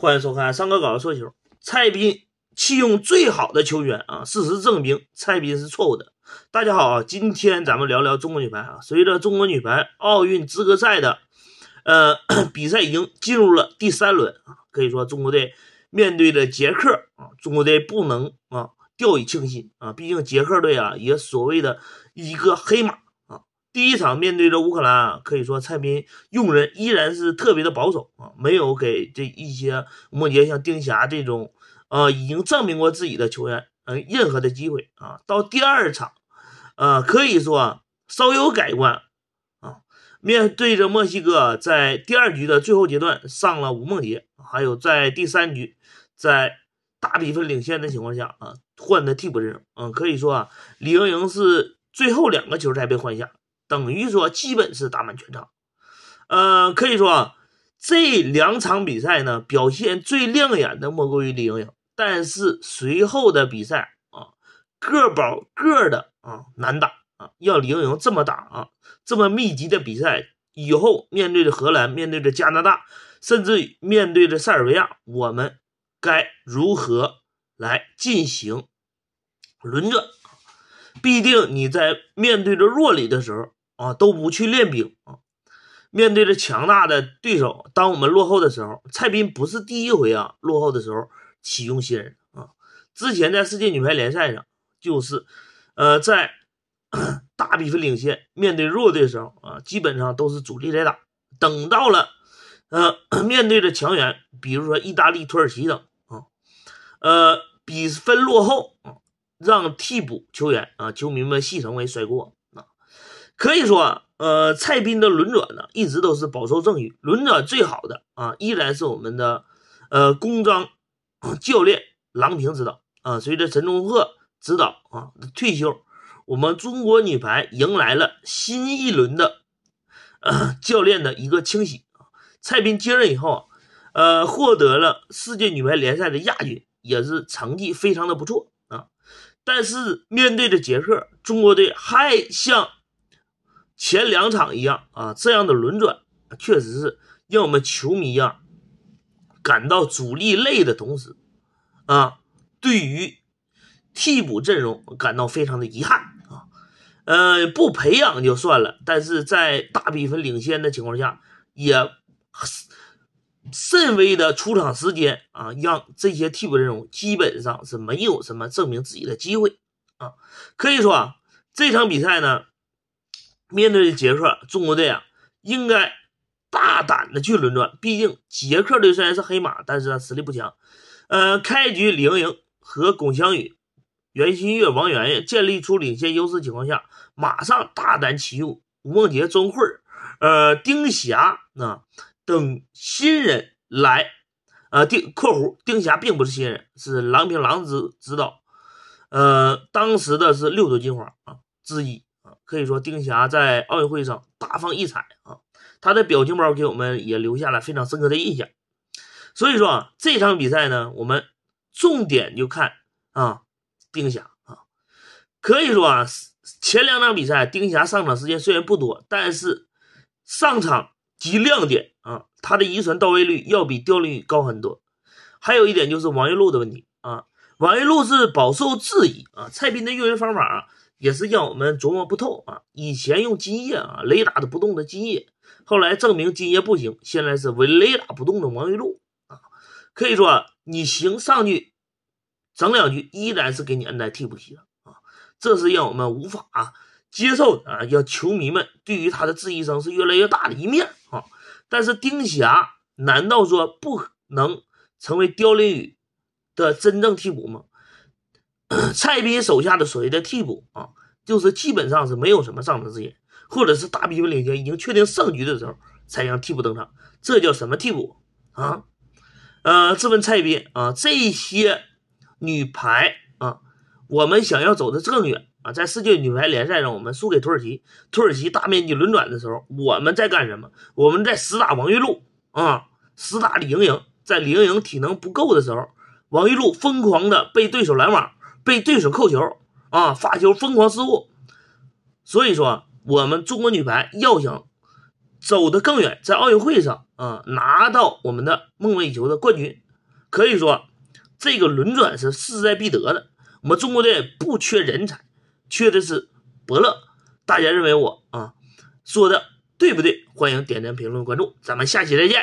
欢迎收看《三哥搞笑说球》，蔡斌弃用最好的球员啊，事实证明蔡斌是错误的。大家好啊，今天咱们聊聊中国女排啊。随着中国女排奥运资格赛的呃 比赛已经进入了第三轮啊，可以说中国队面对着捷克啊，中国队不能啊掉以轻心啊，毕竟捷克队啊也所谓的一个黑马。第一场面对着乌克兰，啊，可以说蔡斌用人依然是特别的保守啊，没有给这一些莫杰像丁霞这种，呃，已经证明过自己的球员，嗯，任何的机会啊。到第二场，呃，可以说稍有改观啊，面对着墨西哥，在第二局的最后阶段上了吴梦洁，还有在第三局，在大比分领先的情况下啊，换的替补阵容，嗯，可以说啊，李盈莹是最后两个球才被换下。等于说基本是打满全场，呃，可以说啊，这两场比赛呢，表现最亮眼的莫过于李盈莹，但是随后的比赛啊，个保个的啊，难打啊，要李盈莹这么打啊，这么密集的比赛以后面对着荷兰，面对着加拿大，甚至面对着塞尔维亚，我们该如何来进行轮转？必定你在面对着弱旅的时候。啊，都不去练兵啊！面对着强大的对手，当我们落后的时候，蔡斌不是第一回啊。落后的时候启用新人啊。之前在世界女排联赛上，就是，呃，在 大比分领先面对弱队的时候啊，基本上都是主力在打。等到了，呃，面对着强援，比如说意大利、土耳其等啊，呃，比分落后啊，让替补球员啊，球迷们戏称为“衰过”。可以说，呃，蔡斌的轮转呢，一直都是饱受争议。轮转最好的啊，依然是我们的，呃，公章教练郎平指导啊。随着陈忠和指导啊退休，我们中国女排迎来了新一轮的，呃，教练的一个清洗啊。蔡斌接任以后啊，呃，获得了世界女排联赛的亚军，也是成绩非常的不错啊。但是面对着捷克，中国队还像。前两场一样啊，这样的轮转确实是让我们球迷啊感到主力累的同时啊，对于替补阵容感到非常的遗憾啊。呃，不培养就算了，但是在大比分领先的情况下，也甚微的出场时间啊，让这些替补阵容基本上是没有什么证明自己的机会啊。可以说啊，这场比赛呢。面对杰克，中国队啊应该大胆的去轮转，毕竟杰克队虽然是黑马，但是他实力不强。呃，开局李莹莹和龚湘宇、袁心玥、王媛媛建立出领先优势情况下，马上大胆启用吴梦洁、钟慧呃丁霞啊等新人来。呃，丁（括弧）丁霞并不是新人，是郎平、郎指导。呃，当时的是六朵金花啊之一。啊，可以说丁霞在奥运会上大放异彩啊，她的表情包给我们也留下了非常深刻的印象。所以说啊，这场比赛呢，我们重点就看啊丁霞啊。可以说啊，前两场比赛丁霞上场时间虽然不多，但是上场及亮点啊，她的遗传到位率要比凋零率高很多。还有一点就是王玉露的问题啊，王玉露是饱受质疑啊，蔡斌的用人方法。也是让我们琢磨不透啊！以前用金叶啊，雷打的不动的金叶，后来证明金叶不行，现在是为雷打不动的王云露啊！可以说你行上去，整两句依然是给你摁在替补席上啊！这是让我们无法接受啊！要球迷们对于他的质疑声是越来越大的一面啊！但是丁霞难道说不能成为刁林宇的真正替补吗？蔡斌手下的所谓的替补啊，就是基本上是没有什么上场时间，或者是大比分领先、已经确定胜局的时候才让替补登场，这叫什么替补啊？呃，质问蔡斌啊，这些女排啊，我们想要走的更远啊，在世界女排联赛上，我们输给土耳其，土耳其大面积轮转的时候，我们在干什么？我们在死打王玉露啊，死打李盈莹，在李盈莹体能不够的时候，王玉露疯狂的被对手拦网。被对手扣球啊，发球疯狂失误，所以说我们中国女排要想走得更远，在奥运会上啊拿到我们的梦寐以求的冠军，可以说这个轮转是势在必得的。我们中国队不缺人才，缺的是伯乐。大家认为我啊说的对不对？欢迎点赞、评论、关注，咱们下期再见。